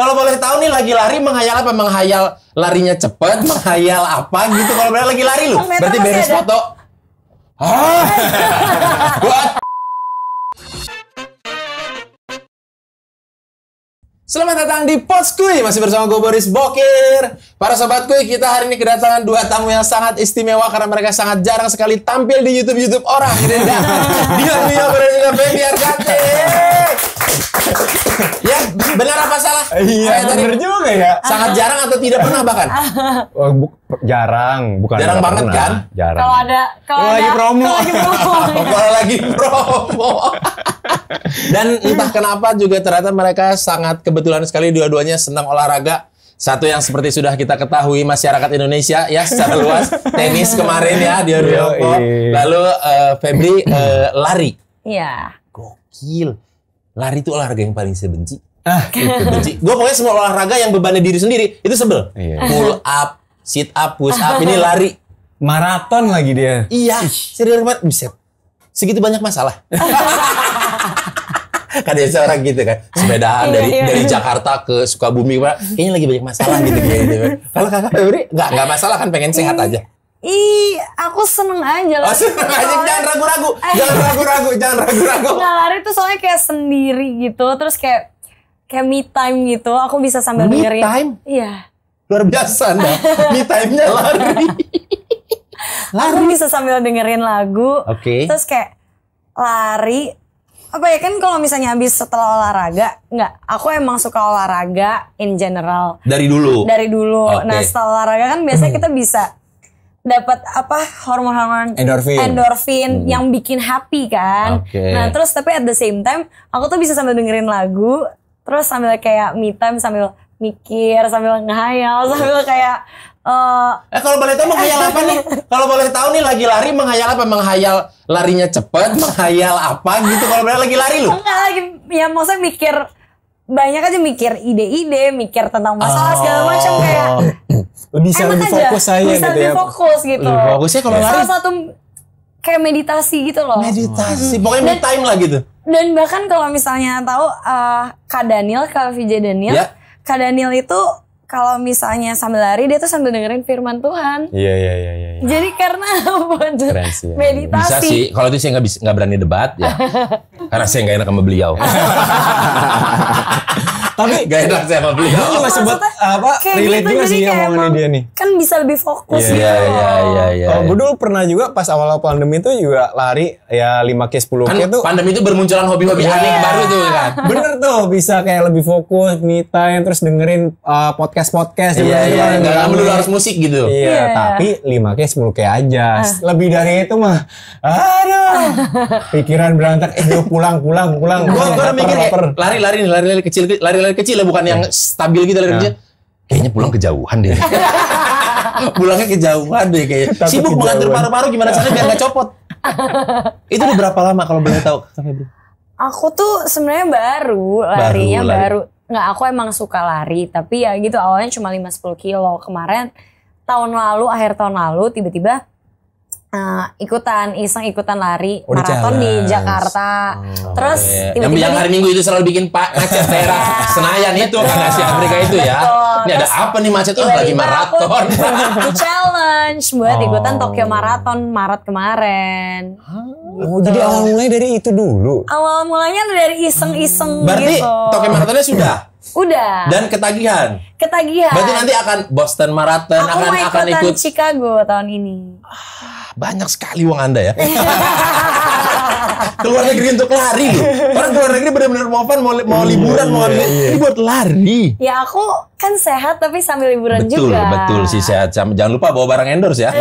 Kalau boleh tahu nih lagi lari menghayal apa? Menghayal larinya cepet, menghayal apa gitu. Kalau benar lagi lari lu. Berarti beres foto. Ah. Selamat datang di Pots Masih bersama gue Boris Bokir Para Sobat Kui, kita hari ini kedatangan dua tamu yang sangat istimewa Karena mereka sangat jarang sekali tampil di Youtube-Youtube orang Dia Mio dan juga Febiar ya benar apa salah? Iya benar juga ya. Sangat jarang atau tidak pernah bahkan? Oh, bu, jarang, bukan jarang banget pernah. kan? Jarang. Kalau ada kalau lagi promo. Kalau lagi promo. Dan entah kenapa juga ternyata mereka sangat kebetulan sekali dua-duanya senang olahraga. Satu yang seperti sudah kita ketahui masyarakat Indonesia ya secara luas tenis kemarin ya di Rio, Lalu uh, Febri uh, lari. Iya. Gokil lari itu olahraga yang paling saya benci. Ah, itu benci. Gue pokoknya semua olahraga yang bebannya diri sendiri itu sebel. Iya. Pull up, sit up, push up, ini lari. Maraton lagi dia. Iya, serius banget. Bisa segitu banyak masalah. kan seorang gitu kan sepedaan iya, dari iya. dari Jakarta ke Sukabumi kayaknya lagi banyak masalah gitu gitu kan. kalau kakak Febri nggak nggak masalah kan pengen sehat iya. aja Ih, aku seneng aja lah. Oh, seneng aja, soalnya, jangan ragu-ragu, eh. jangan ragu-ragu, jangan ragu-ragu. Nggak lari tuh soalnya kayak sendiri gitu, terus kayak kayak me time gitu. Aku bisa sambil me dengerin. Me time? Iya. Luar biasa, nah. me time-nya lari. lari. Aku bisa sambil dengerin lagu. Oke. Okay. Terus kayak lari. Apa ya kan kalau misalnya habis setelah olahraga, enggak. Aku emang suka olahraga in general. Dari dulu. Dari dulu. Okay. Nah setelah olahraga kan biasanya kita bisa dapat apa hormon-hormon endorfin, endorfin hmm. yang bikin happy kan. Okay. Nah terus tapi at the same time aku tuh bisa sambil dengerin lagu, terus sambil kayak me time sambil mikir sambil ngehayal sambil kayak uh, eh kalau boleh tahu menghayal apa nih kalau boleh tahu nih lagi lari menghayal apa menghayal larinya cepet menghayal apa gitu kalau boleh lagi lari lu enggak lagi ya maksudnya mikir banyak aja mikir ide-ide mikir tentang masalah oh. segala macam kayak oh bisa lebih fokus aja bisa gitu ya. fokus gitu. Lebih fokusnya kalau ya. lari. Salah satu kayak meditasi gitu loh. Meditasi, hmm. pokoknya dan, time lah gitu. Dan bahkan kalau misalnya tahu uh, Kak Daniel, Kak Vijay Daniel, ya. Kak Daniel itu kalau misalnya sambil lari dia tuh sambil dengerin firman Tuhan. Iya iya iya iya. iya. Jadi karena sih, meditasi. Bisa sih. Kalau itu saya nggak bisa nggak berani debat ya. karena saya nggak enak sama beliau. tapi gak enak sama beliau. Gue masih buat apa relate juga sih yang omongannya dia nih. Kan bisa lebih fokus ya. gitu. Iya iya iya oh, iya. Kalau gue dulu pernah juga pas awal pandemi itu juga lari ya 5 k 10 k itu. Kan pandemi itu bermunculan hobi-hobi yeah. aneh baru tuh kan. Bener tuh bisa kayak lebih fokus, me time terus dengerin uh, podcast-podcast Iya gitu. iya, enggak perlu harus musik gitu. Iya, yeah. tapi 5 k 10 k aja. Ah. Lebih dari itu mah aduh. Pikiran berantak, eh pulang pulang pulang. Gue mikir lari lari lari lari kecil lari lari dari kecil ya, bukan yang stabil gitu dari nah. kecil. Kayaknya pulang kejauhan deh. Pulangnya kejauhan deh kayaknya. Tapi Sibuk kejauhan. paru-paru gimana caranya biar nggak copot. itu udah berapa lama kalau boleh tahu Kak Febri? Aku tuh sebenarnya baru larinya baru. baru. Nggak, aku emang suka lari. Tapi ya gitu awalnya cuma 5-10 kilo. Kemarin tahun lalu, akhir tahun lalu tiba-tiba uh, ikutan iseng ikutan lari oh, maraton di, di Jakarta. Oh, Terus tiba-tiba yang, tiba yang hari Minggu itu selalu bikin Pak macet daerah iya. Senayan itu kan Asia Afrika itu ya. Betul. Ini Terus, ada apa nih macet tuh oh, lagi maraton. Aku challenge buat oh. ikutan Tokyo Marathon Maret kemarin. Ah. Oh, jadi awal mulai dari itu dulu. Awal mulanya dari iseng-iseng Berarti gitu. Tokyo Marathonnya sudah Udah. Dan ketagihan. Ketagihan. Berarti nanti akan Boston Marathon, Aku akan akan ikut Chicago tahun ini. Ah, banyak sekali uang Anda ya. keluar negeri untuk lari loh. Orang keluar negeri benar-benar mau fun, mau, mau iya, liburan, mau iya, ambil. Iya. Ini buat lari. Ya aku kan sehat tapi sambil liburan betul, juga. Betul, betul sih sehat. Jangan lupa bawa barang endorse ya.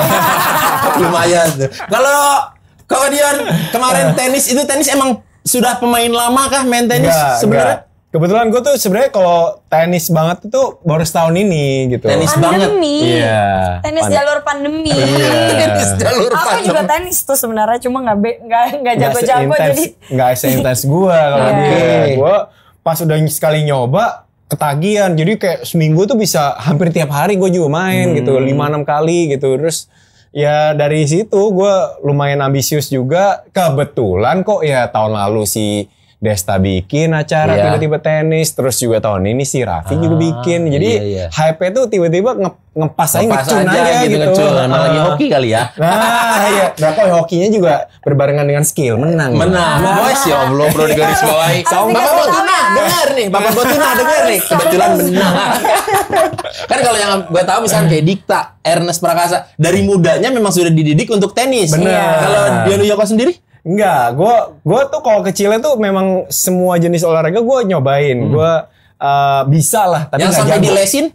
Lumayan. Kalau Kau Dion, kemarin tenis itu tenis emang sudah pemain lama kah main tenis sebenarnya? Kebetulan gue tuh sebenarnya kalau tenis banget itu baru setahun ini gitu. Tenis pandemi. banget. Iya. Tenis jalur pandemi. Iya. tenis jalur pandemi. Aku juga tenis tuh sebenarnya cuma nggak nggak nggak jago-jago jadi nggak seintens gue kalau yeah. gue pas udah sekali nyoba ketagihan jadi kayak seminggu tuh bisa hampir tiap hari gue juga main hmm. gitu lima enam kali gitu terus ya dari situ gue lumayan ambisius juga kebetulan kok ya tahun lalu sih Desta bikin acara tiba tiba-tiba tenis, terus juga tahun ini si Raffi ah, juga bikin. Jadi yeah, yeah. hype itu tiba-tiba nge ngepas aja ngecun aja, aja gitu. gitu. Ngecun. uh, lagi ah. hoki kali ya. Nah, iya. Nah, kok hokinya juga berbarengan dengan skill menang. Menang. Nah. Boys ya Allah bro digarisbawahi. Bapak Botuna dengar nih, Bapak Botuna dengar nih. Kebetulan menang. kan kalau yang gue tahu misalnya kayak Dikta, Ernest Prakasa dari mudanya memang sudah dididik untuk tenis. Benar. Kalau Dianu Yoko sendiri Enggak, gue gue tuh kalau kecilnya tuh memang semua jenis olahraga gue nyobain. Hmm. Gue uh, bisa lah, tapi yang sampai di dilesin?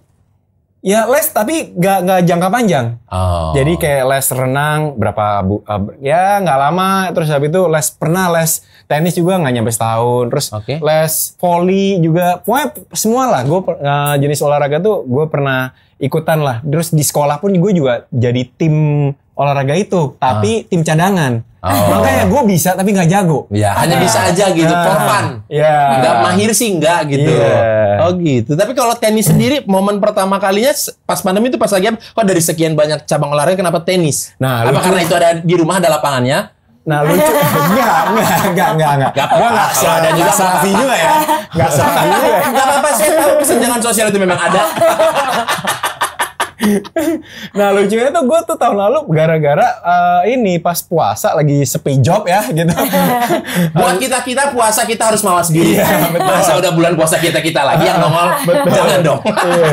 Ya les tapi nggak nggak jangka panjang. Oh. Jadi kayak les renang berapa bu, uh, ya nggak lama. Terus habis itu les pernah les tenis juga nggak nyampe setahun. Terus okay. les volley juga. Pokoknya semua lah. Gue uh, eh, jenis olahraga tuh gue pernah ikutan lah. Terus di sekolah pun gue juga jadi tim olahraga itu, tapi ah. tim cadangan. Oh. Makanya gue bisa tapi nggak jago. Ya, ah. hanya bisa ah. aja gitu, ah. for fun. Ya. mahir sih nggak gitu. Yeah. Oh gitu. Tapi kalau tenis sendiri, momen pertama kalinya pas pandemi itu pas lagi kok dari sekian banyak cabang olahraga kenapa tenis? Nah, apa karena itu ada di rumah ada lapangannya? Nah lucu, enggak, enggak, enggak, enggak, enggak. Gak enggak, enggak, enggak, enggak, ada juga enggak, juga ya. Enggak enggak, ya. enggak, Enggak apa-apa, saya enggak, enggak, sosial itu memang ada. nah lucunya tuh gue tuh tahun lalu gara-gara uh, ini pas puasa lagi sepi job ya gitu. Buat kita kita puasa kita harus mawas diri. Iya, Masa udah bulan puasa kita kita lagi yang nongol, betul. jangan dong. iya.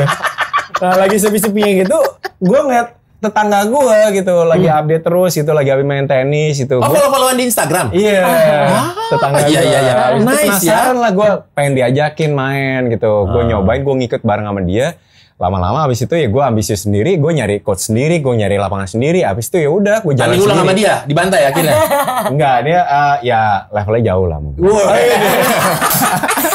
Nah lagi sepi-sepinya gitu, gue ngeliat tetangga gue gitu lagi hmm. update terus gitu lagi habis main tenis gitu. Oh follow followan di Instagram? Iya. Yeah. Ah, tetangga iya, gue. Iya iya iya. Nice ya. penasaran ya. lah gue pengen diajakin main gitu. Gue ah. nyobain gue ngikut bareng sama dia lama-lama habis itu ya gue ambisius sendiri gue nyari coach sendiri gue nyari lapangan sendiri habis itu ya udah gue jalan sendiri. ulang sama dia dibantai akhirnya enggak dia uh, ya levelnya jauh lah mungkin wow.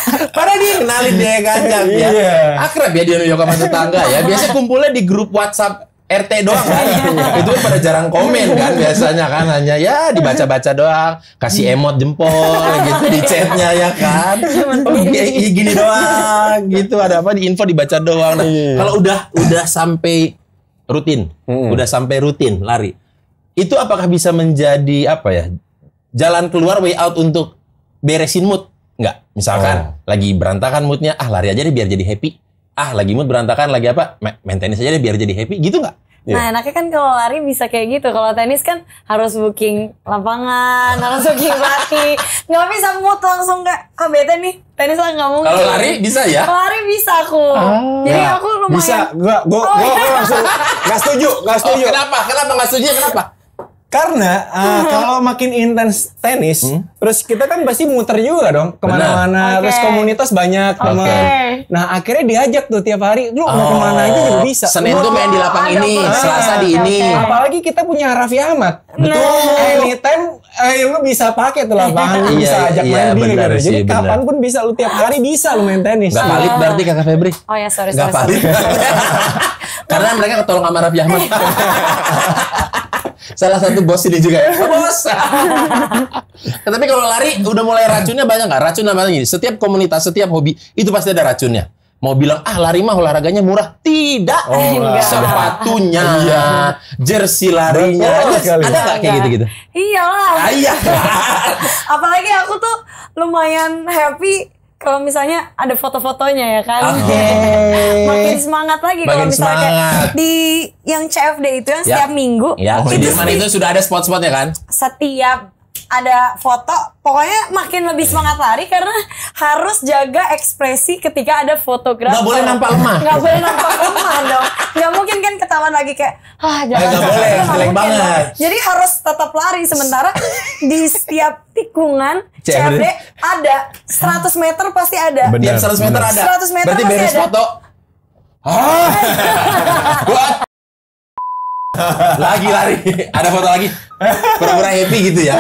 Padahal dia kenalin dia kan ya. Iya. Akrab ya dia New York sama tetangga ya. Biasanya kumpulnya di grup WhatsApp RT doang kan. Iya. itu kan pada jarang komen kan biasanya kan hanya ya dibaca-baca doang, kasih emot jempol gitu di chatnya ya kan. Oh, gini, doang gitu ada apa di info dibaca doang. Nah, iya. kalau udah udah sampai rutin, hmm. udah sampai rutin lari. Itu apakah bisa menjadi apa ya? Jalan keluar way out untuk beresin mood? nggak? misalkan oh. lagi berantakan moodnya, ah lari aja deh biar jadi happy ah lagi mood berantakan lagi apa main tenis aja deh biar jadi happy gitu nggak Nah, yeah. enaknya kan kalau lari bisa kayak gitu. Kalau tenis kan harus booking lapangan, harus booking pelatih. Nggak bisa mood langsung nggak ah bete nih, tenis lah nggak mungkin. Kalau lari bisa ya? Kalau lari bisa aku. Ah, Jadi ya. aku lumayan. Bisa, gua, gua, oh, gua, gua langsung nggak setuju, nggak setuju. Oh, kenapa? Kenapa nggak setuju? Kenapa? Karena uh, kalau makin intens tenis, hmm? terus kita kan pasti muter juga dong kemana-mana, okay. terus komunitas banyak okay. teman. Nah akhirnya diajak tuh tiap hari, lu oh. mau kemana aja juga bisa. Senin tuh main di lapang ini, Selasa di okay. ini. Apalagi kita punya Raffi Ahmad, betul. Nah. Anytime, eh, lu bisa pakai tuh lapangan, bisa bisa ajak iya, main bener, dia. Sih, Jadi bener. kapanpun bisa, lu tiap hari bisa lu main tenis. Gak valid oh. berarti kakak Febri? Oh ya sorry. Gak sorry, valid. Karena mereka ketolong sama Raffi Ahmad. Salah satu bos ini juga ya. Bos. Tapi kalau lari udah mulai racunnya banyak nggak? Racun namanya gini. Setiap komunitas, setiap hobi itu pasti ada racunnya mau bilang ah lari mah olahraganya murah tidak oh, enggak. sepatunya iya. jersey larinya ada nggak kayak gitu gitu iyalah ah, iya apalagi aku tuh lumayan happy kalau misalnya ada foto-fotonya ya kan. Ah. Okay. Makin semangat lagi kalau misalnya semangat. di yang CFD itu yang ya. setiap ya. minggu. Ya. Oh, itu, itu sudah ada spot-spotnya kan? Setiap ada foto pokoknya makin lebih semangat lari karena harus jaga ekspresi ketika ada fotografer nggak boleh nampak lemah nggak boleh nampak lemah dong nggak mungkin kan ketahuan lagi kayak ah jangan nggak boleh jelek banget jadi harus tetap lari sementara di setiap tikungan CFD ada 100 meter pasti ada benar 100 meter ada 100 meter berarti beres ada. foto Ah, lagi lari ada foto lagi pura-pura happy gitu ya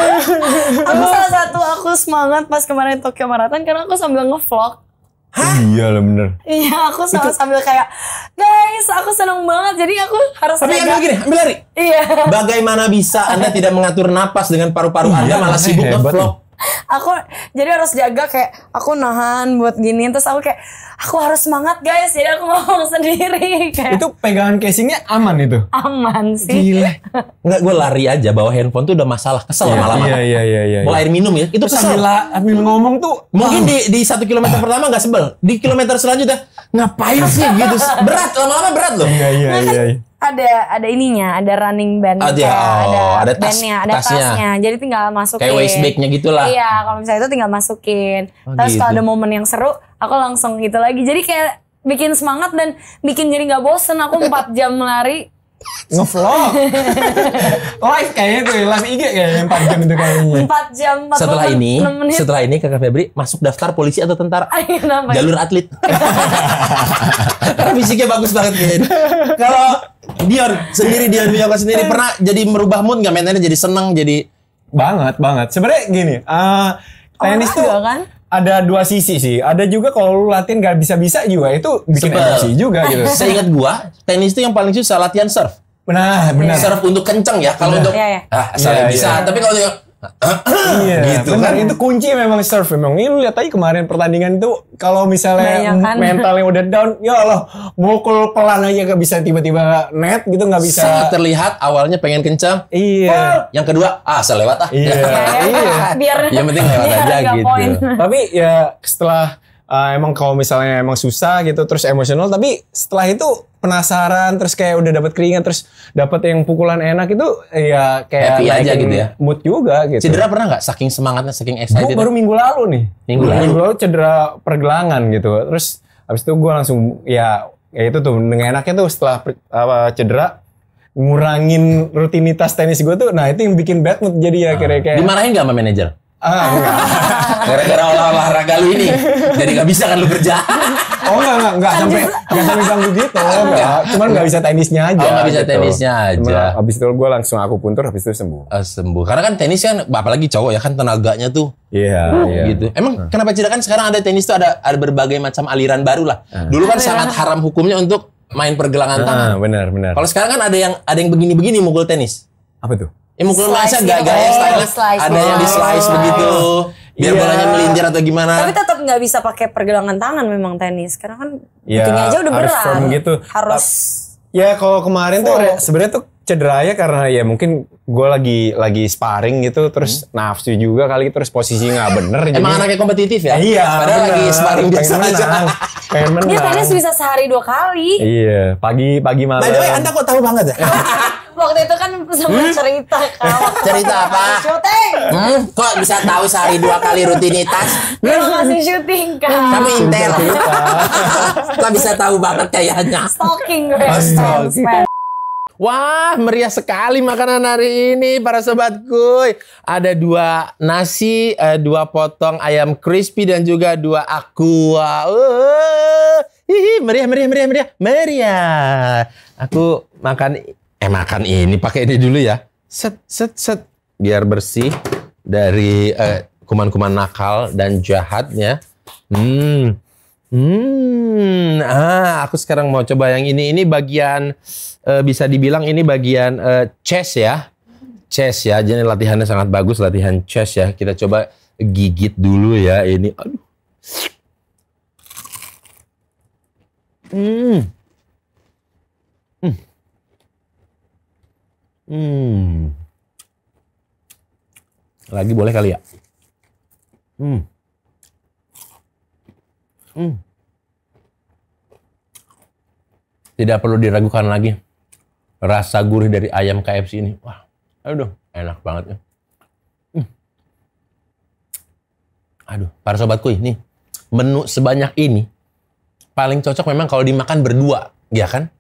aku salah satu aku semangat pas kemarin Tokyo Marathon karena aku sambil ngevlog Hah? Iya lah bener. Iya aku sama sambil kayak guys aku seneng banget jadi aku harus. Tapi ambil gini ambil lari. Iya. Bagaimana bisa anda tidak mengatur napas dengan paru-paru anda iya, malah sibuk ngevlog? aku jadi harus jaga kayak aku nahan buat gini terus aku kayak aku harus semangat guys jadi aku ngomong sendiri kayak. itu pegangan casingnya aman itu aman sih gila nggak gue lari aja bawa handphone tuh udah masalah kesel yeah, malam iya iya iya iya air minum ya itu kesel sambil, ah, sambil ngomong tuh mungkin ah. di di satu kilometer pertama nggak sebel di kilometer selanjutnya ngapain sih gitu berat lama-lama berat loh iya iya nah, kan iya, iya ada ada ininya, ada running band, oh, ya, oh, ada ada tas, bandnya, ada tasnya. tasnya. Jadi tinggal masukin. Kayak waist bagnya gitu lah. Iya, kalau misalnya itu tinggal masukin. Oh, Terus gitu. kalau ada gitu. momen yang seru, aku langsung gitu lagi. Jadi kayak bikin semangat dan bikin jadi nggak bosen. Aku 4 jam lari ngevlog live kayaknya tuh live IG kayaknya 4 jam itu kayaknya empat jam 4 setelah ini setelah ini kakak Febri masuk daftar polisi atau tentara Ay, jalur atlet karena fisiknya bagus banget gitu kalau Dion sendiri Dion Miyoko sendiri eh. pernah jadi merubah mood nggak mainnya jadi seneng jadi banget banget sebenarnya gini uh, tenis tuh kan? ada dua sisi sih. Ada juga kalau lu latihan gak bisa-bisa juga itu bikin Sebel. emosi juga gitu. Saya ingat gua, tenis itu yang paling susah latihan serve. Benar, benar. Serve untuk kenceng ya. Kalau untuk ya, ya. ah, asal ya, bisa. Ya. Tapi kalau iya, gitu benar, kan. itu kunci memang serve. memang. Ini lu lihat aja kemarin pertandingan itu kalau misalnya mental mentalnya udah down, ya Allah, mukul pelan aja gak bisa tiba-tiba net gitu nggak bisa. Sangat terlihat awalnya pengen kencang. Iya. Ah, yang kedua, ah saya lewat ah. Iya. iya. Biar yang penting lewat aja gitu. Point. Tapi ya setelah uh, emang kalau misalnya emang susah gitu terus emosional tapi setelah itu penasaran terus kayak udah dapat keringat terus dapat yang pukulan enak itu ya kayak Happy aja gitu ya mood juga gitu cedera pernah nggak saking semangatnya saking excited gue baru minggu lalu nih minggu lalu minggu lalu cedera pergelangan gitu terus abis itu gue langsung ya ya itu tuh dengan enaknya tuh setelah apa, cedera ngurangin rutinitas tenis gue tuh nah itu yang bikin bad mood jadi ya ah. kira-kira dimarahin gak sama manajer Ah, Gara-gara olah olahraga lu ini. Jadi gak bisa kan lu kerja. Oh enggak, enggak, enggak sampai enggak sampai ganggu gitu. Oh, enggak, cuman enggak bisa tenisnya aja. Oh, enggak bisa gitu. tenisnya aja. Cuman, habis itu gue langsung aku puntur habis itu sembuh. Uh, sembuh. Karena kan tenis kan apalagi cowok ya kan tenaganya tuh. Iya, yeah, uh, yeah. gitu. Emang uh. kenapa tidak kan sekarang ada tenis tuh ada ada berbagai macam aliran baru lah. Uh. Dulu kan ya. sangat haram hukumnya untuk main pergelangan uh, tangan. benar, benar. Kalau sekarang kan ada yang ada yang begini-begini mukul tenis. Apa tuh? Ya mukul masa gak gak yang Slice. ada yang di oh. slice begitu. Biar yeah. bolanya melintir atau gimana. Tapi tetap nggak bisa pakai pergelangan tangan memang tenis karena kan yeah, itunya aja udah harus berat. Firm gitu. Harus Ya kalau kemarin full. tuh sebenarnya tuh cedera ya karena ya mungkin gue lagi lagi sparring gitu terus hmm. nafsu juga kali terus posisi nggak bener jadi, emang anaknya kompetitif ya iya padahal lagi sparring biasa aja pengen menang dia tadi bisa sehari dua kali iya pagi pagi malam nah the anda kok tahu banget ya waktu itu kan sempat hmm? cerita kan cerita apa syuting hmm? kok bisa tahu sehari dua kali rutinitas hmm? masih syuting kan kamu intel kok bisa tahu banget kayaknya stalking gue oh, stalking. Wah, meriah sekali makanan hari ini para sobat kuy. Ada dua nasi, eh, dua potong ayam crispy dan juga dua aqua. Uh, hihi, meriah, meriah, meriah, meriah. Aku makan enakan eh, ini pakai ini dulu ya set set set biar bersih dari eh, kuman-kuman eh, nakal dan jahatnya hmm hmm ah aku sekarang mau coba yang ini ini bagian eh, bisa dibilang ini bagian eh, chest ya chest ya jadi latihannya sangat bagus latihan chest ya kita coba gigit dulu ya ini aduh hmm Hmm. Lagi boleh kali ya? Hmm. Hmm. Tidak perlu diragukan lagi rasa gurih dari ayam KFC ini. Wah, aduh, enak banget ya. Hmm. Aduh, para sobatku ini menu sebanyak ini paling cocok memang kalau dimakan berdua, ya kan?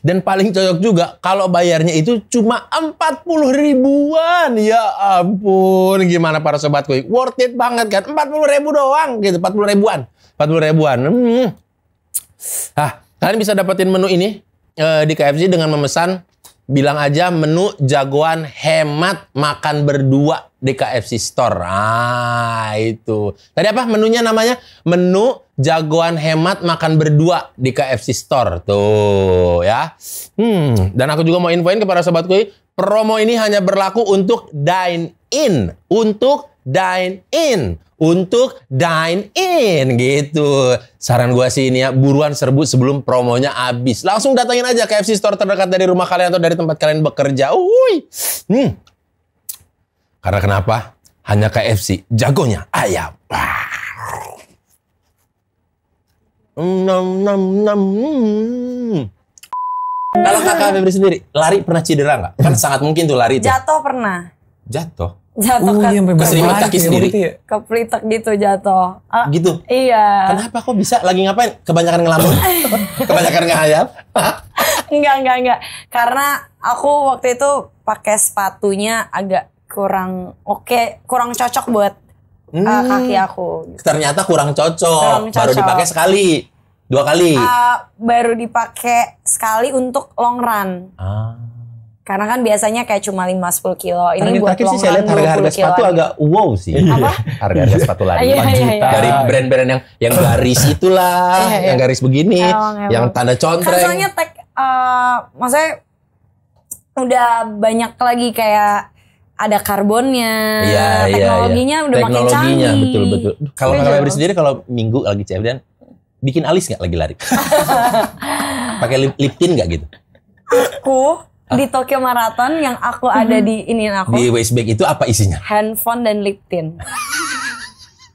Dan paling cocok juga kalau bayarnya itu cuma 40 ribuan. Ya ampun, gimana para sobatku? Worth it banget kan? 40 ribu doang gitu, 40 ribuan. 40 ribuan. Hmm. Ah, kalian bisa dapetin menu ini uh, di KFC dengan memesan bilang aja menu jagoan hemat makan berdua di KFC Store. Ah, itu. Tadi apa menunya namanya? Menu jagoan hemat makan berdua di KFC Store. Tuh, ya. Hmm, dan aku juga mau infoin kepada sobatku, promo ini hanya berlaku untuk dine in, untuk dine in untuk dine in gitu. Saran gua sih ini ya, buruan serbu sebelum promonya habis. Langsung datangin aja ke FC Store terdekat dari rumah kalian atau dari tempat kalian bekerja. Uy. Hmm. Karena kenapa? Hanya KFC, jagonya ayam. Nom nom nom. Kalau kakak Febri sendiri, lari pernah cedera nggak? Kan sangat mungkin tuh lari Jatuh pernah. Jatuh? jatuh oh, ke, iya, kaki sendiri ya? kepelitek gitu jatuh ah, gitu iya kenapa kok bisa lagi ngapain kebanyakan ngelamun kebanyakan ngehayap enggak enggak enggak karena aku waktu itu pakai sepatunya agak kurang oke okay, kurang cocok buat eh, hmm, uh, kaki aku gitu. ternyata kurang cocok, kurang cocok. baru dipakai sekali dua kali uh, baru dipakai sekali untuk long run ah karena kan biasanya kayak cuma 5-10 kilo. Ini Target buat long sih saya lihat harga-harga sepatu agak wow sih. Iya. Apa? Harga-harga sepatu lari. Iya, iya, iya. Dari brand-brand yang yang garis itulah, iya, iya. yang garis begini, emang, emang. yang tanda kan contreng. Kan soalnya tag, uh, maksudnya udah banyak lagi kayak ada karbonnya, iya, iya teknologinya iya, udah teknologinya, makin canggih. Betul betul. Kalau kalau Febri sendiri kalau minggu lagi CFD kan, bikin alis nggak lagi lari? Pakai lip, lip tint nggak gitu? Aku Ah. di Tokyo Marathon yang aku ada mhm. di ini aku. Di waist bag itu apa isinya? Handphone dan lip tint.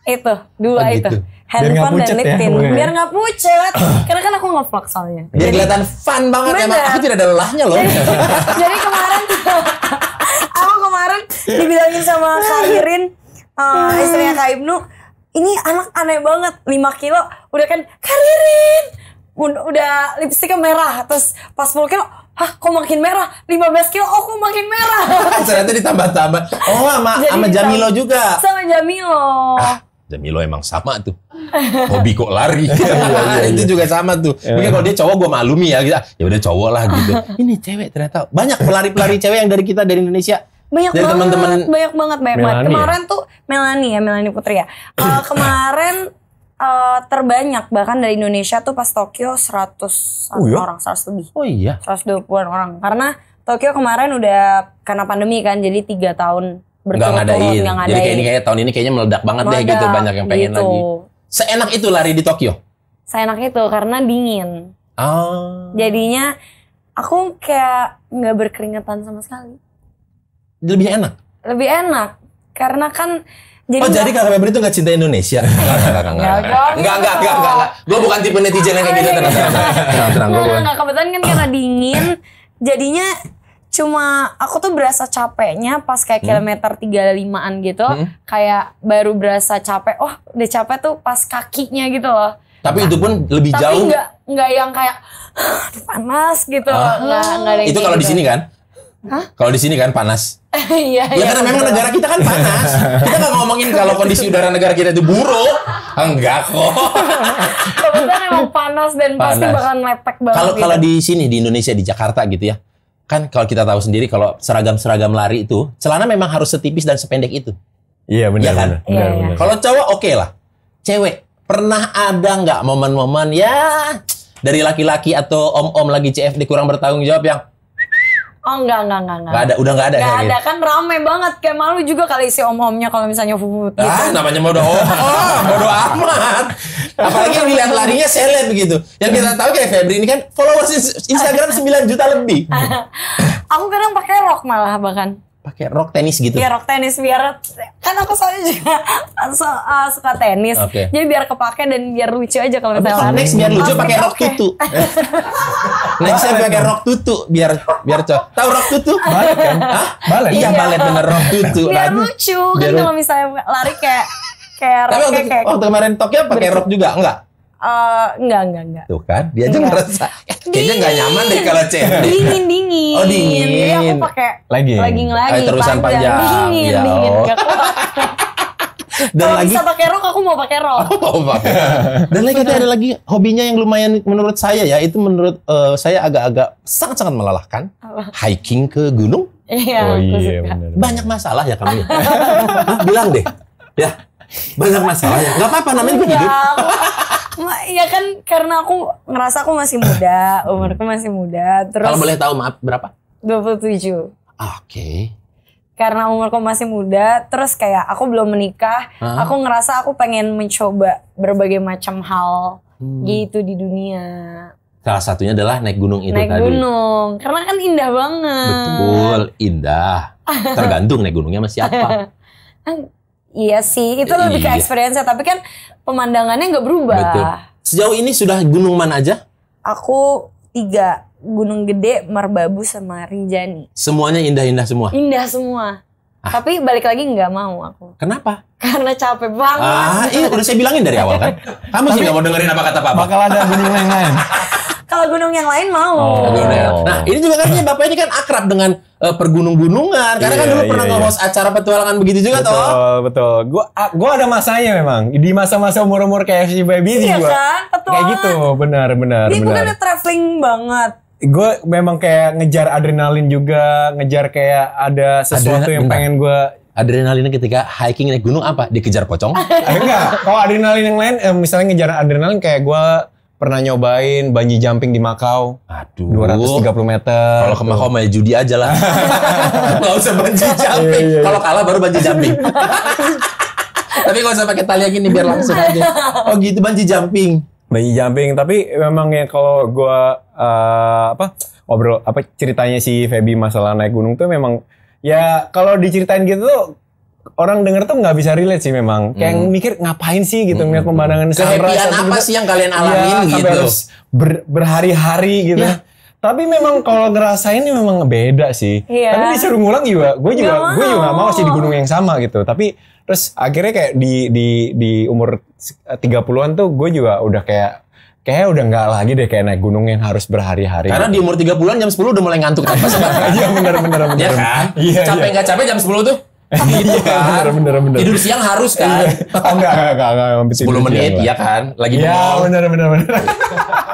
itu dua oh, gitu. itu. Handphone dan lip ya, tint. Ya, biar nggak pucet. Karena kan aku ngevlog soalnya. Biar kelihatan fun banget bener. emang. Aku tidak ada lelahnya loh. Jadi, kemarin kemarin aku kemarin dibilangin sama Kak Irin uh, eh, istrinya Kak Ibnu ini anak aneh banget lima kilo udah kan Karirin udah lipstiknya merah terus pas 10 kilo Hah, kok makin merah? 15 kilo, oh kok makin merah? Ternyata ditambah-tambah. Oh, sama, Jadi sama Jamilo juga. Sama Jamilo. Ah, Jamilo emang sama tuh. Hobi kok lari. ya, ya, ya, itu iya. juga sama tuh. Iya. Mungkin kalau dia cowok gue malumi ya. Ya udah cowok lah gitu. Ini cewek ternyata banyak pelari-pelari cewek yang dari kita dari Indonesia banyak dari banget, teman-teman banyak banget banyak banget kemarin ya? tuh Melani ya Melani Putri ya uh, kemarin uh, terbanyak bahkan dari Indonesia tuh pas Tokyo 100 oh, iya? orang 100 lebih. Oh iya. 120 orang. Karena Tokyo kemarin udah karena pandemi kan jadi tiga tahun berturut-turut ngadain. ngadain. Jadi kayak ini kayak tahun ini kayaknya meledak banget meledak, deh gitu banyak yang pengen gitu. lagi. Seenak itu lari di Tokyo. Seenak itu karena dingin. Oh. Jadinya aku kayak nggak berkeringetan sama sekali. Lebih enak. Lebih enak karena kan jadi oh jadi Kak Febri itu gak cinta Indonesia? Enggak, enggak, enggak. Enggak, enggak, enggak, Gue bukan tipe netizen yang kayak gitu. Tenang, tenang, tenang. Enggak, kebetulan kan karena dingin. Jadinya cuma aku tuh berasa capeknya pas kayak hmm. kilometer 35-an gitu. Hmm. Kayak baru berasa capek. Oh udah capek tuh pas kakinya gitu loh. Tapi nah, itu pun nah, lebih tapi jauh. Tapi enggak, enggak yang kayak panas gitu. Ah. Enggak, enggak ada Itu kalau di gitu. sini kan? Kalau di sini kan panas. Iya. ya, ya karena memang negara kita kan panas. kita nggak ngomongin kalau kondisi udara negara kita itu buruk. Enggak kok. Kebetulan emang panas dan panas. pasti bakal lepek banget. Kalau kalau gitu. di sini di Indonesia di Jakarta gitu ya. Kan kalau kita tahu sendiri kalau seragam-seragam lari itu celana memang harus setipis dan sependek itu. Iya benar. Ya kan? Benar, iya, iya. benar, Kalau cowok oke okay lah. Cewek pernah ada nggak momen-momen ya dari laki-laki atau om-om lagi CFD kurang bertanggung jawab yang Oh enggak, enggak, enggak, enggak. Enggak ada, udah enggak ada. Enggak ya, ada, gitu. kan rame banget. Kayak malu juga kali si om-omnya kalau misalnya fufu ah, gitu. Ah, namanya bodo om. Oh, bodo amat. Apalagi yang dilihat larinya seleb gitu. Yang kita tahu kayak Febri ini kan followers Instagram 9 juta lebih. Aku kadang pakai rok malah bahkan pakai rok tenis gitu. Iya rok tenis biar kan aku soalnya juga so, uh, suka tenis. Okay. Jadi biar kepake dan biar lucu aja kalau misalnya lari. Next biar lucu oh, pakai rok tutu. next saya pakai rok tutu biar biar cocok. Tahu rok tutu? Balet kan? Hah? Balet. Kan? Iya, iya. balet bener rok tutu. Biar lagi. lucu kan biar kan kalau misalnya lari kayak kayak Tapi waktu, kayak, waktu gitu. kemarin Tokyo pakai rok juga enggak? Uh, enggak, enggak, enggak. Tuh kan, dia aja ngerasa kayaknya enggak nyaman deh kalau cewek. Dingin, dingin. Oh, dingin. Jadi iya, aku pakai lagi lagi lagi terusan panjang. panjang. Dingin, ya, dingin. Oh. Dan Kalau lagi, bisa pakai rok, aku mau pakai rok. Oh, mau pakai. Dan lagi kita ada lagi hobinya yang lumayan menurut saya ya, itu menurut uh, saya agak-agak sangat-sangat melelahkan. Apa? Hiking ke gunung. Iya, oh, iya, Banyak masalah ya kamu. Ya? bilang deh. Ya, banyak masalah ya. Gak apa-apa, namanya juga iya, hidup. ya kan karena aku ngerasa aku masih muda, umurku masih muda. Terus Kalau boleh tahu maaf berapa? 27. Ah, oke. Okay. Karena umurku masih muda, terus kayak aku belum menikah, huh? aku ngerasa aku pengen mencoba berbagai macam hal hmm. gitu di dunia. Salah satunya adalah naik gunung itu naik tadi. Naik gunung, karena kan indah banget. Betul, indah. Tergantung naik gunungnya masih apa? Kan Iya sih, itu iya. lebih ke experience tapi kan pemandangannya nggak berubah. Betul. Sejauh ini sudah gunung mana aja? Aku tiga, Gunung Gede, Marbabu sama Rinjani. Semuanya indah-indah semua? Indah semua. Ah. Tapi balik lagi nggak mau aku. Kenapa? Karena capek banget. Ah, iya udah saya bilangin dari awal kan. Kamu sih nggak mau dengerin apa kata papa. Bakal ada gunung lain-lain. Kalau gunung yang lain mau. Oh. oh. Nah, ini juga kan Bapak ini kan akrab dengan uh, pergunung-gunungan. Karena yeah, kan iya, dulu yeah, pernah yeah. nge acara petualangan begitu juga betul, toh. Betul, betul. Gua gua ada masanya memang. Di masa-masa umur-umur kayak si baby iya gua. kan? Petualangan. Kayak gitu, benar benar Ini benar. bukan traveling banget gue memang kayak ngejar adrenalin juga, ngejar kayak ada sesuatu Adrenal, yang pengen gue Adrenalinnya ketika hiking naik gunung apa? Dikejar pocong? Enggak. Kalau adrenalin yang lain, eh, misalnya ngejar adrenalin kayak gue pernah nyobain banji jumping di Makau. Aduh. 230 meter. Kalau ke Makau main judi aja lah. gak usah banji iya, iya, iya. jumping. Kalau kalah baru banji jumping. tapi gak usah pakai tali yang ini biar langsung aja. Oh gitu banji jumping. Banji jumping tapi memang ya kalau gue uh, apa obrol apa ceritanya si Feby masalah naik gunung tuh memang ya kalau diceritain gitu tuh orang denger tuh nggak bisa relate sih memang. Kayak hmm. mikir ngapain sih gitu hmm. melihat pemandangan sunrise. Kehebian apa gitu. sih yang kalian iya, alami ya, gitu. Harus ber, berhari-hari gitu. Ya. Tapi memang kalau ngerasain ini ya memang beda sih. Iya. Tapi disuruh ngulang juga, gue juga, gue juga gak mau sih di gunung yang sama gitu. Tapi terus akhirnya kayak di di di umur 30-an eh, tuh gue juga udah kayak kayaknya udah nggak lagi deh kayak naik gunung yang harus berhari-hari. Karena di umur 30-an jam 10 udah mulai ngantuk tanpa sebab. Iya bener-bener. Iya kan? Iya, capek iya. nggak capek jam 10 tuh? kan gitu iya, kan bener, bener, bener. tidur siang harus kan iya. oh, enggak enggak enggak, enggak, enggak enggak. 10 menit iya kan lagi ya bener bener bener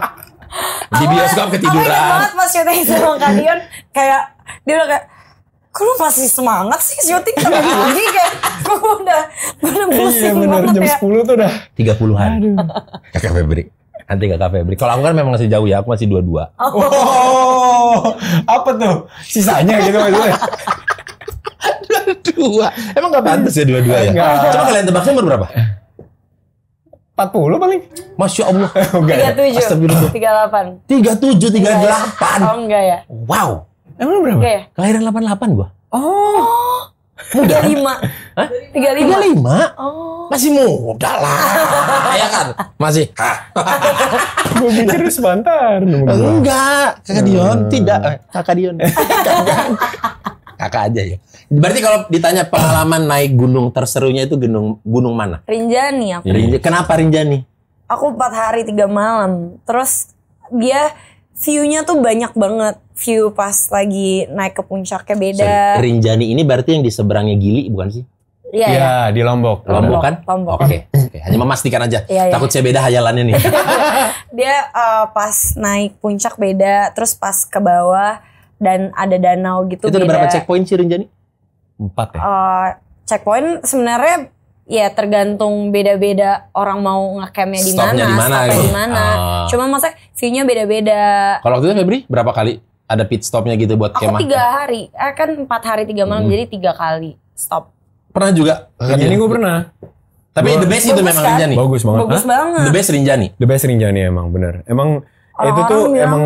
di bioskop ketiduran Awalnya banget pas syuting sama kalian kayak dia udah kayak kok lu masih semangat sih syuting sama pagi kayak gue udah bener iya, pusing iya, bener, banget jam ya. 10 tuh udah 30-an kakak Febri nanti kakak Febri kalau aku kan memang masih jauh ya aku masih dua-dua oh. oh. apa tuh sisanya gitu maksudnya dua. Emang gak pantas ya dua-dua ya? Enggak. Coba kalian tebak nomor berapa? 40 paling. Masya Allah. Oh, enggak. 37. Ya? Astagfirullah. 38. 37, 38. Oh enggak ya. Wow. Emang berapa? Enggak ya? Kelahiran 88 gua. Oh. Muda. 35. Kan? Hah? 35. 35? Oh. Masih muda lah. ya kan? Masih. gua pikir Sebentar. Enggak. Kakak Dion. Eh. Tidak. Eh, kakak Dion. Kakak aja ya. Berarti kalau ditanya pengalaman naik gunung terserunya itu gunung gunung mana? Rinjani aku. Iya. Rinjani. Kenapa Rinjani? Aku empat hari tiga malam. Terus dia view-nya tuh banyak banget. View pas lagi naik ke puncaknya beda. Sorry, Rinjani ini berarti yang di seberangnya Gili bukan sih? Iya, ya, ya. di Lombok. Lombok, Lombok kan? Lombok. Oke, okay. okay. hanya memastikan aja. Ya, ya. Takut saya beda hayalannya nih. dia uh, pas naik puncak beda, terus pas ke bawah dan ada danau gitu. Itu beda. ada berapa checkpoint sih Rinjani? Empat ya? Uh, checkpoint sebenarnya ya tergantung beda-beda orang mau ngakemnya di mana, stopnya gitu. di mana. Uh. Cuma masa view-nya beda-beda. Kalau waktu itu Febri berapa kali ada pit stopnya gitu buat kemah? Aku tiga hari, eh, kan empat hari tiga malam hmm. jadi tiga kali stop. Pernah juga? Yang ini gue pernah. Tapi gua, the best itu memang kan? Rinjani. Bagus banget. Bagus banget. The best Rinjani. The best Rinjani emang bener. Emang orang itu tuh ya. emang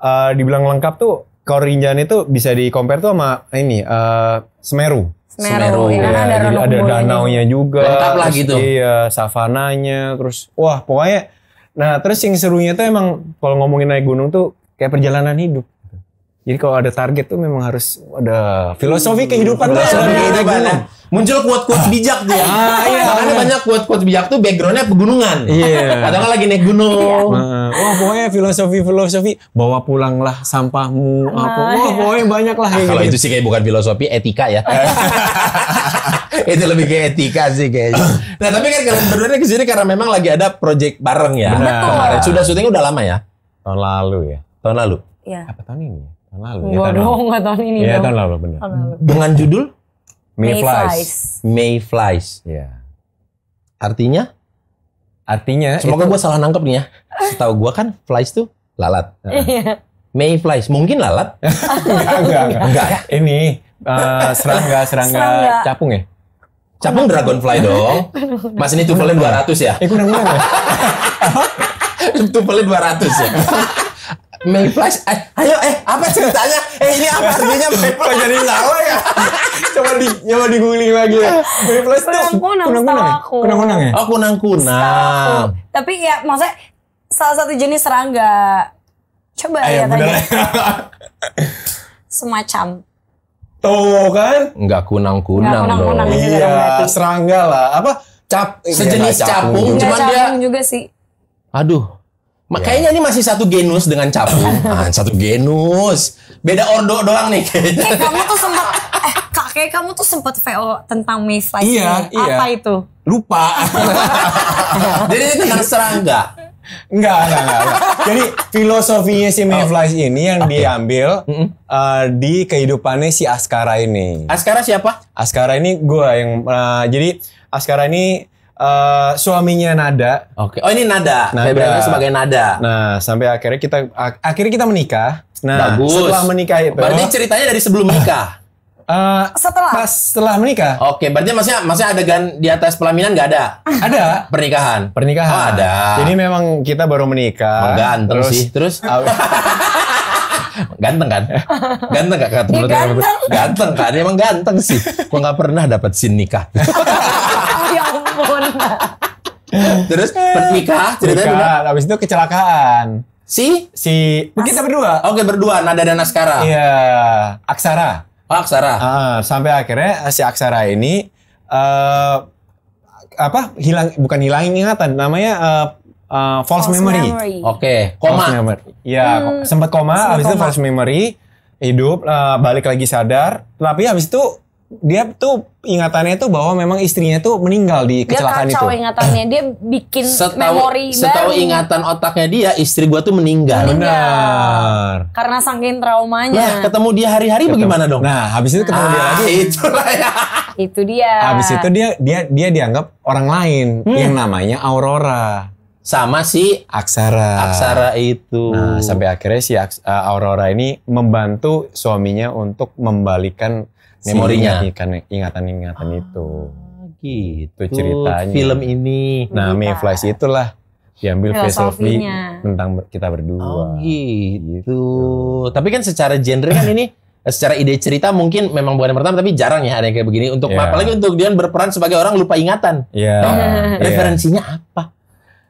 uh, dibilang lengkap tuh kalau Korinjan itu bisa di compare tuh sama ini uh, Semeru. Semeru, Semeru ya, ya, ada, jadi ada danaunya gitu. juga, lengkap lah gitu. Iya, savananya, terus wah pokoknya. Nah terus yang serunya tuh emang kalau ngomongin naik gunung tuh kayak perjalanan hidup. Jadi kalau ada target tuh memang harus ada filosofi hmm, kehidupan tuh filosofi ya. Muncul quote-quote ah. bijak tuh ya. Ah, iya, Makanya iya. banyak quote-quote bijak tuh backgroundnya pegunungan. Iya. Atau kan lagi naik gunung. Iya. Wah pokoknya filosofi-filosofi bawa pulanglah sampahmu. Nah, apa. Wah iya. pokoknya banyak lah. kalau gitu. itu sih kayak bukan filosofi, etika ya. itu lebih ke etika sih kayaknya. nah tapi kan kalian berdua kesini karena memang lagi ada project bareng ya. Betul. Kemarin. Sudah syutingnya udah lama ya? Tahun lalu ya. Tahun lalu? Iya. Apa tahun ini Tahun lalu. Ya, enggak ya, dong, enggak tahun ini. Iya, tahun lalu benar. Tahun lalu. Dengan judul Mayflies. Mayflies. Iya. Artinya? Artinya Semoga gue salah nangkep nih ya. Setahu gue kan flies tuh lalat. Iya. Mayflies mungkin lalat. enggak, enggak, enggak. enggak Ini uh, serangga, serangga, serangga capung ya? Capung dragonfly dong. Mas ini tuvelnya 200 ya? Eh kurang-kurang ya? Tuvelnya 200 ya? Mei Flash, eh, ayo eh apa ceritanya? Eh ini apa artinya Mei Flash? Kok jadi salah ya? coba di coba diguling lagi ya. Mei Flash tuh kunang kunang, ya? aku. kunang kunang ya? Oh kunang kunang. Tapi ya maksudnya salah satu jenis serangga. Coba ayo, ya tadi. Semacam. Tuh kan? Enggak kunang-kunang dong. Kunang iya, serangga lah. Apa? Cap, sejenis iya, capung, cuman dia. juga sih. Aduh, Makanya iya. yeah. ini masih satu genus dengan capung. ah, satu genus. Beda ordo doang nih Kayak eh, kamu tuh sempat eh, kak, kayak kamu tuh sempat VO tentang mayflies. Iya, ini. iya. Apa itu? Lupa. Jadi ini tentang serangga. Enggak, enggak, enggak, enggak. Jadi filosofinya si Mayflies oh. ini yang okay. diambil mm -hmm. uh, di kehidupannya si Askara ini. Askara siapa? Askara ini gue yang uh, jadi Askara ini uh, suaminya Nada. Oke. Okay. Oh ini Nada. Nada. sebagai Nada. Nah sampai akhirnya kita ak akhirnya kita menikah. Nah Bagus. setelah menikah itu. Berarti ceritanya dari sebelum nikah. Uh, eh, setelah pas setelah menikah. Oke, okay, berarti maksudnya masih adegan di atas pelaminan nggak ada? ada. Pernikahan. Pernikahan. Oh, ada. Jadi memang kita baru menikah. Oh, ganteng terus, sih. Terus ganteng kan? Ganteng gak kata ya, ganteng. ganteng kan? Emang ganteng sih. Gua nggak pernah dapat sin nikah. Terus pernikah ceritanya nikah, abis itu kecelakaan. Si si As kita berdua. Oke, okay, berdua Nada dan sekarang Iya, Aksara. Oh, Aksara. uh, sampai akhirnya si Aksara ini uh, apa? Hilang bukan hilang ingatan, namanya uh, uh, false, false memory. memory. Oke, okay. koma. False Ya, hmm. sempat koma, abis itu false memory hidup uh, balik lagi sadar, tapi abis itu dia tuh ingatannya tuh bahwa memang istrinya tuh meninggal di kecelakaan dia kacau itu. ingatannya, dia bikin setahu, memori setahu ingatan otaknya dia, istri gua tuh meninggal. Benar. Karena saking traumanya. Nah, ketemu dia hari-hari bagaimana dong? Nah, habis itu ketemu nah, dia ah, lagi. lah ya. Itu dia. Habis itu dia dia dia dianggap orang lain hmm. yang namanya Aurora sama si Aksara. Aksara itu. Nah, sampai akhirnya si eh, Aurora ini membantu suaminya untuk membalikan memorinya si ingatan-ingatan ah, itu gitu itu ceritanya film ini nah Mayflies itulah diambil filosofi tentang kita berdua oh, gitu. gitu tapi kan secara genre kan ini secara ide cerita mungkin memang bukan yang pertama tapi jarang ya ada yang kayak begini untuk yeah. apalagi untuk dia berperan sebagai orang lupa ingatan. Yeah. yeah. Referensinya apa?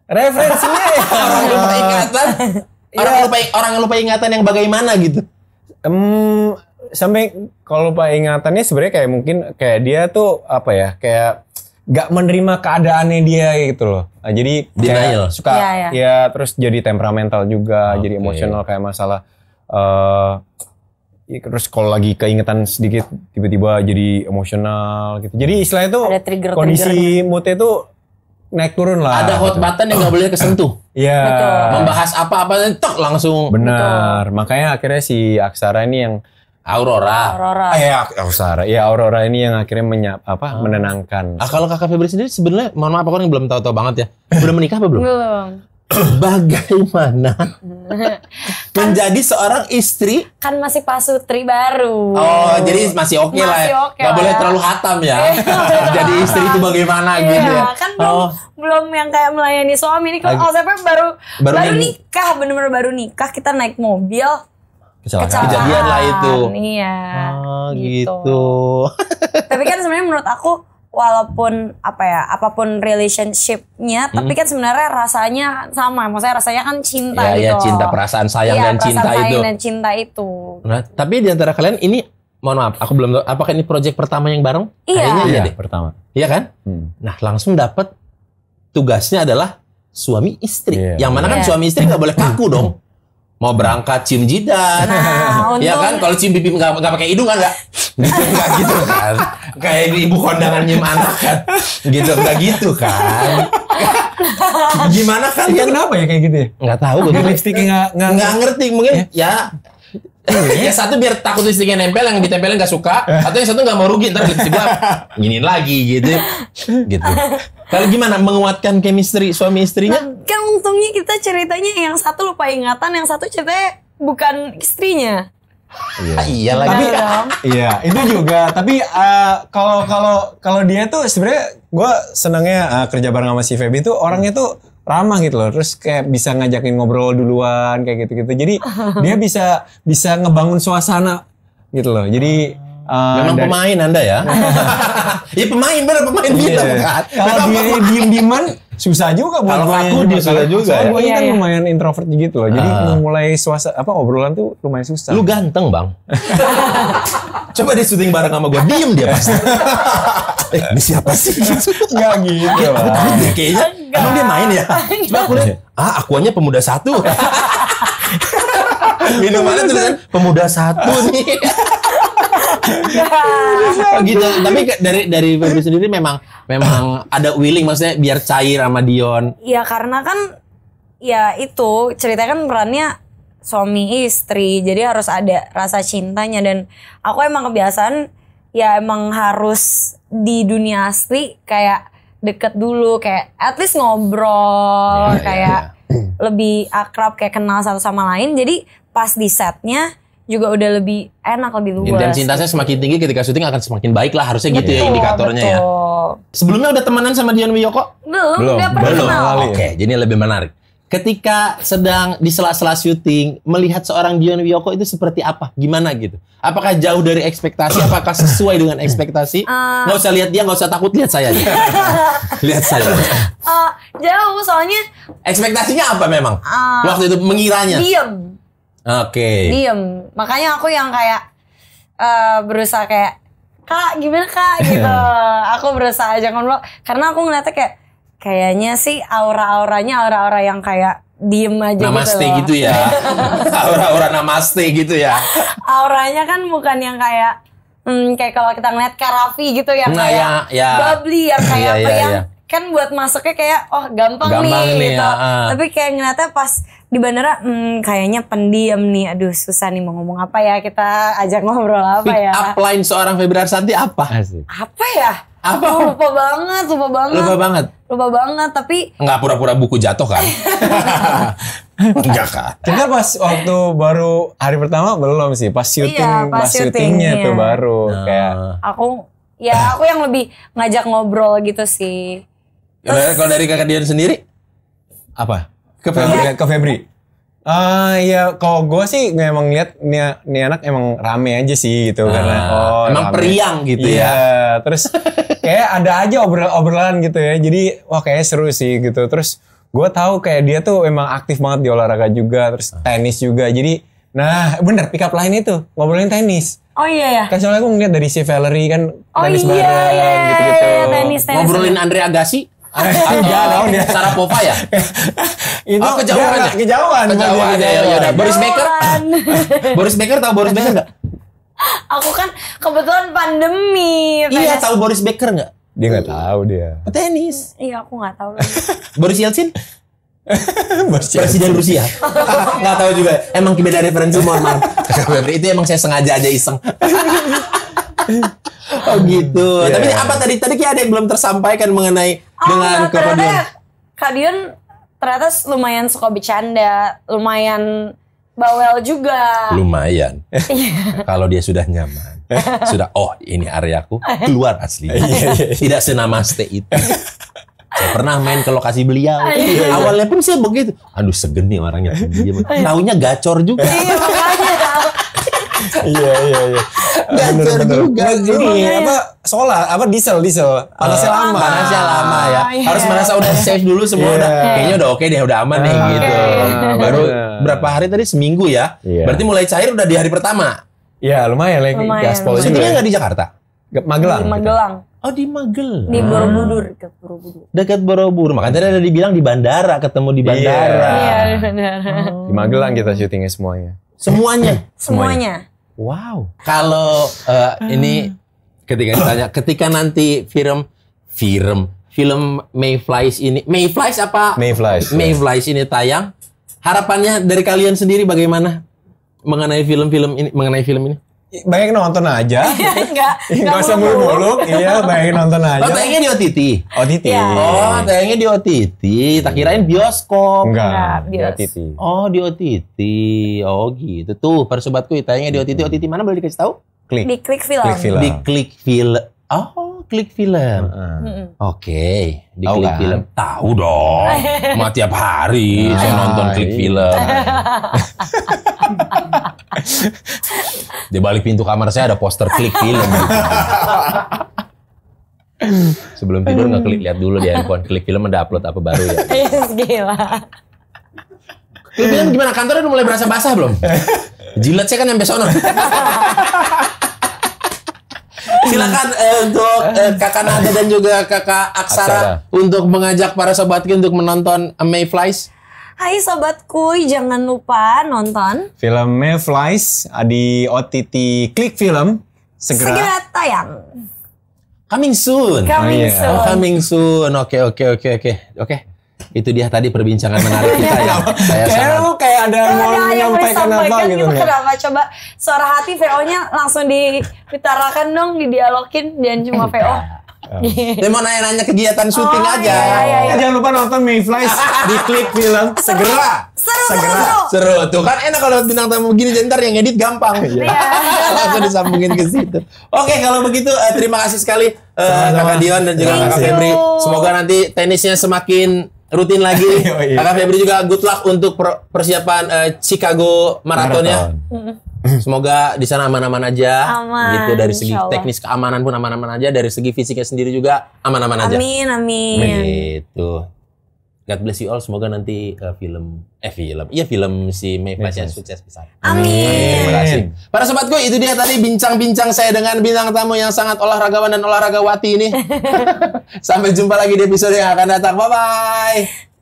Referensinya ya, orang lupa ingatan. Iya. Orang yeah. lupa orang lupa ingatan yang bagaimana gitu. Um, sampai kalau lupa ingatannya sebenarnya kayak mungkin kayak dia tuh apa ya kayak gak menerima keadaannya dia gitu loh. Nah, jadi denial suka ya, ya. ya terus jadi temperamental juga, okay. jadi emosional kayak masalah uh, terus kalau lagi keingetan sedikit tiba-tiba jadi emosional gitu. Jadi istilahnya tuh Ada trigger, kondisi trigger. moodnya tuh naik turun lah. Ada hot gitu. button yang gak boleh kesentuh. Iya. Membahas apa-apa tok langsung. Benar. Betul. Makanya akhirnya si Aksara ini yang Aurora. Aurora. Ah, ya, Aurora. Ya, Aurora ini yang akhirnya menyap apa hmm. menenangkan. Ah, kalau Kakak Febri sendiri sebenarnya mohon maaf aku yang belum tahu-tahu banget ya. Eh. Belum menikah apa belum? Belum. Bagaimana kan, menjadi seorang istri? Kan masih pasutri baru. Oh, jadi masih oke okay ya. masih lah. Okay Gak lah boleh ya. terlalu hatam ya. jadi istri itu bagaimana iya, gitu ya. Kan oh. belum, belum yang kayak melayani suami ini kalau baru baru, baru nikah bener-bener baru nikah kita naik mobil kecelakaan, kejadian lah itu. Iya. Ah, gitu. gitu. Tapi kan sebenarnya menurut aku walaupun apa ya apapun relationshipnya hmm. tapi kan sebenarnya rasanya sama maksudnya rasanya kan cinta ya, ya gitu ya, cinta perasaan sayang ya, dan perasaan cinta sayang itu dan cinta itu nah tapi di antara kalian ini mohon maaf aku belum tahu apakah ini project pertama yang bareng iya kayaknya iya, iya pertama iya kan hmm. nah langsung dapat tugasnya adalah suami istri yeah. yang mana yeah. kan iya. suami istri nggak boleh kaku dong mau berangkat cium jidan, Nah, ya kan kalau cium pipi nggak nggak pakai hidung kan nggak nggak gitu kan. Kayak ibu kondangan nyium anak kan. Gitu nggak gitu kan. Gimana kan? Itu kenapa ya kayak gitu ya? Nggak tahu gue. Lipstiknya nggak nggak ngerti mungkin ya, ya Iya. yang satu biar takut listriknya nempel, yang ditempelin gak suka, atau yang satu gak mau rugi ntar listrik gua giniin lagi gitu. Gitu. Kalau gimana menguatkan chemistry suami istrinya? Nah, kan untungnya kita ceritanya yang satu lupa ingatan, yang satu ceritanya bukan istrinya. Iya. Ah, iya lagi. Tapi, iya, itu juga. Tapi eh, kalau kalau kalau dia tuh sebenarnya gue senangnya uh, kerja bareng sama si Feby tuh orangnya tuh ramah gitu loh. Terus kayak bisa ngajakin ngobrol duluan kayak gitu-gitu. Jadi dia bisa bisa ngebangun suasana gitu loh. Jadi Uh, Memang dari, pemain Anda ya? Iya pemain bener pemain yeah. Gitu, kita Kalau dia diem-dieman susah juga buat Kalau aku dia gitu susah juga. ya. gue iya, kan iya. lumayan introvert gitu loh. Jadi uh. Ah. mulai suasana apa obrolan tuh lumayan susah. Lu ganteng, Bang. Coba dia syuting bareng sama gue, diem dia pasti. eh, ini siapa sih? Gak gitu, Bang. Gitu, kayaknya Enggak. Emang dia main ya? Cuma aku lihat, ah akuannya pemuda satu. Minumannya gitu, kan pemuda satu nih. Ya. gitu. Tapi dari dari Febri sendiri memang memang ada willing maksudnya biar cair sama Dion. ya karena kan ya itu ceritanya kan perannya suami istri jadi harus ada rasa cintanya dan aku emang kebiasaan ya emang harus di dunia asli kayak deket dulu kayak at least ngobrol yeah, iya, kayak yeah, iya. yeah. lebih akrab kayak kenal satu sama lain jadi pas di setnya juga udah lebih enak lebih luas. Intensitasnya semakin tinggi ketika syuting akan semakin baik lah harusnya betul, gitu ya indikatornya ya. betul. ya. Sebelumnya udah temenan sama Dian Wiyoko? Belum, belum, belum. Oke, okay, jadi lebih menarik ketika sedang di sela-sela syuting melihat seorang Dion Wiyoko itu seperti apa? Gimana gitu? Apakah jauh dari ekspektasi? Apakah sesuai dengan ekspektasi? Uh, ah. gak usah lihat dia, gak usah takut lihat saya. lihat saya. Uh, jauh soalnya. Ekspektasinya apa memang? Uh, Waktu itu mengiranya. Diem. Oke. Okay. Diem. Makanya aku yang kayak uh, berusaha kayak kak gimana kak gitu. aku berusaha jangan lo karena aku ngeliatnya kayak Kayaknya sih aura-auranya aura-aura yang kayak diem aja gitu namaste gitu, gitu ya. Aura-aura namaste gitu ya. Auranya kan bukan yang kayak hmm, kayak kalau kita ngeliat Karafi gitu ya nah, kayak ya, ya. bubbly yang kayak ya, apa ya, yang ya. kan buat masuknya kayak oh gampang, gampang nih, nih gitu. Ya, uh. Tapi kayak ngeliatnya pas di bandara hmm, kayaknya pendiam nih. Aduh susah nih mau ngomong apa ya kita ajak ngobrol apa Pick ya. Upline seorang Febri Arsanti apa? Apa ya? apa? Oh, lupa banget, lupa banget. Lupa banget. Lupa banget, tapi nggak pura-pura buku jatuh kan? Enggak kan? Cuma pas waktu baru hari pertama belum sih, pas iya, syuting, iya, pas, pas syutingnya syuting, tuh baru nah. kayak aku ya aku yang lebih ngajak ngobrol gitu sih. Terus, kalau dari kakak Dian sendiri apa? Ke Febri, ya. ke Febri. Ah uh, ya kalau gue sih gue emang lihat nih, ni anak emang rame aja sih gitu uh, karena oh emang rame. periang gitu yeah. ya. Iya, terus kayak ada aja obrol obrolan gitu ya. Jadi wah kayak seru sih gitu. Terus gue tahu kayak dia tuh emang aktif banget di olahraga juga, terus ah. tenis juga. Jadi nah bener pick up lain itu ngobrolin tenis. Oh iya ya. Kan soalnya gue ngeliat dari si Valerie kan oh, tenis iya, bareng iya, iya gitu-gitu. Iya, tenis, tenis. Ngobrolin Andre Agassi? Enggak dong dia. Sarapova ya? itu oh, kejauhan ya? Kejauhan. Kejauhan ya. Ya, ya Boris Becker. Boris Becker tahu Boris Becker nggak? Aku kan kebetulan pandemi. Iya tahu Boris Becker nggak? Dia nggak tahu dia. tenis? Iya aku nggak tahu. Boris Yeltsin? Presiden Rusia nggak tahu juga emang beda referensi mohon maaf itu emang saya sengaja aja iseng oh gitu. Yeah. Tapi iya. apa tadi tadi kayak ada yang belum tersampaikan mengenai oh, dengan nah, Kak ternyata lumayan suka bercanda, lumayan bawel juga. Lumayan. Iya. Kalau dia sudah nyaman, sudah oh ini areaku, iya. keluar asli. Tidak senamaste itu. Saya pernah main ke lokasi beliau. Awalnya pun saya begitu. Aduh segen nih orangnya. Taunya gacor juga. Iya, iya, iya. Gacor juga. Nah, ini apa solar apa diesel diesel panasnya oh, lama. Panasnya ah, lama ya. Iya. Harus merasa udah safe dulu semua iya. udah kayaknya udah oke deh udah aman nih gitu. Ah, nah, baru berapa hari tadi seminggu ya. Iya. Berarti mulai cair udah di hari pertama. Ya lumayan lagi gaspol juga. Sebenarnya nggak di Jakarta. Magelang. Di Magelang. Oh di Magelang. Di Borobudur, dekat Borobudur. Dekat Borobudur. Makanya tadi ada dibilang di bandara, ketemu di bandara. Iya, yeah. yeah, di bandara. Di Magelang kita syutingnya Semuanya. semuanya. semuanya. Wow. Kalau uh, ini ah. ketika ditanya, ketika nanti film film film Mayflies ini Mayflies apa? Mayflies. Mayflies ini tayang. Harapannya dari kalian sendiri bagaimana mengenai film-film ini mengenai film ini? banyak nonton aja. enggak. Iya, enggak iya, usah muluk-muluk. iya, banyak nonton oh, aja. Iya. Oh, tayangnya di OTT. OTT. Ya. Oh, tayangnya di OTT. Tak kirain bioskop. Enggak, enggak di OTT. Oh, di OTT. Oh, gitu. Tuh, sobatku tayangnya di OTT. OTT mana boleh dikasih tahu? Klik. Di klik film. Klik film. Di klik film. Oh, klik film. Oke, okay. di Tau klik kan? film. Tahu dong. Mah tiap hari saya nah, nonton klik film. Di balik pintu kamar saya ada poster klik film. Gitu. Sebelum tidur nggak klik lihat dulu di handphone klik film ada upload apa baru ya. Iya, gila. Lu gimana kantornya udah mulai berasa basah belum? Jilat saya kan yang sono. Silakan eh, untuk eh, Kakak Nada dan juga Kakak Aksara, Aksara, untuk mengajak para sobatku untuk menonton Mayflies. Hai sobatku, jangan lupa nonton film Flies di OTT Klik Film segera, segera tayang. Coming soon. Coming oh, yeah. soon. coming soon. Oke, oke, oke, oke. Oke. Itu dia tadi perbincangan menarik kita ya. Saya kayak lu kayak ada yang mau menyampaikan apa gitu, kan. gitu. Kenapa coba suara hati VO-nya langsung diutarakan dong, didialogin dan cuma VO. Um. Dia mau nanya-nanya kegiatan syuting oh, aja. Iya, iya, iya. iya. Jangan lupa nonton Mayflies di klik film segera. Seru, segera. Seru, seru. seru. Tuh kan enak kalau bintang tamu begini ntar yang edit gampang. Iya. iya. Langsung disambungin ke situ. Oke, kalau begitu uh, terima kasih sekali uh, eh, Sama Kakak Dion dan juga kak Febri. Semoga nanti tenisnya semakin rutin lagi. kak Febri juga good luck untuk persiapan uh, Chicago Marathon, ya. Marathon. ya. Semoga di sana aman-aman aja, aman, gitu dari segi teknis keamanan pun aman-aman aja, dari segi fisiknya sendiri juga aman-aman aja. Amin, amin. Gitu. God bless you all. Semoga nanti uh, film eh film. Iya film si Mei Fashion yes, sukses besar. Amin. Amin. Terima kasih. Para sobatku, itu dia tadi bincang-bincang saya dengan bintang tamu yang sangat olahragawan dan olahragawati ini. Sampai jumpa lagi di episode yang akan datang. Bye bye.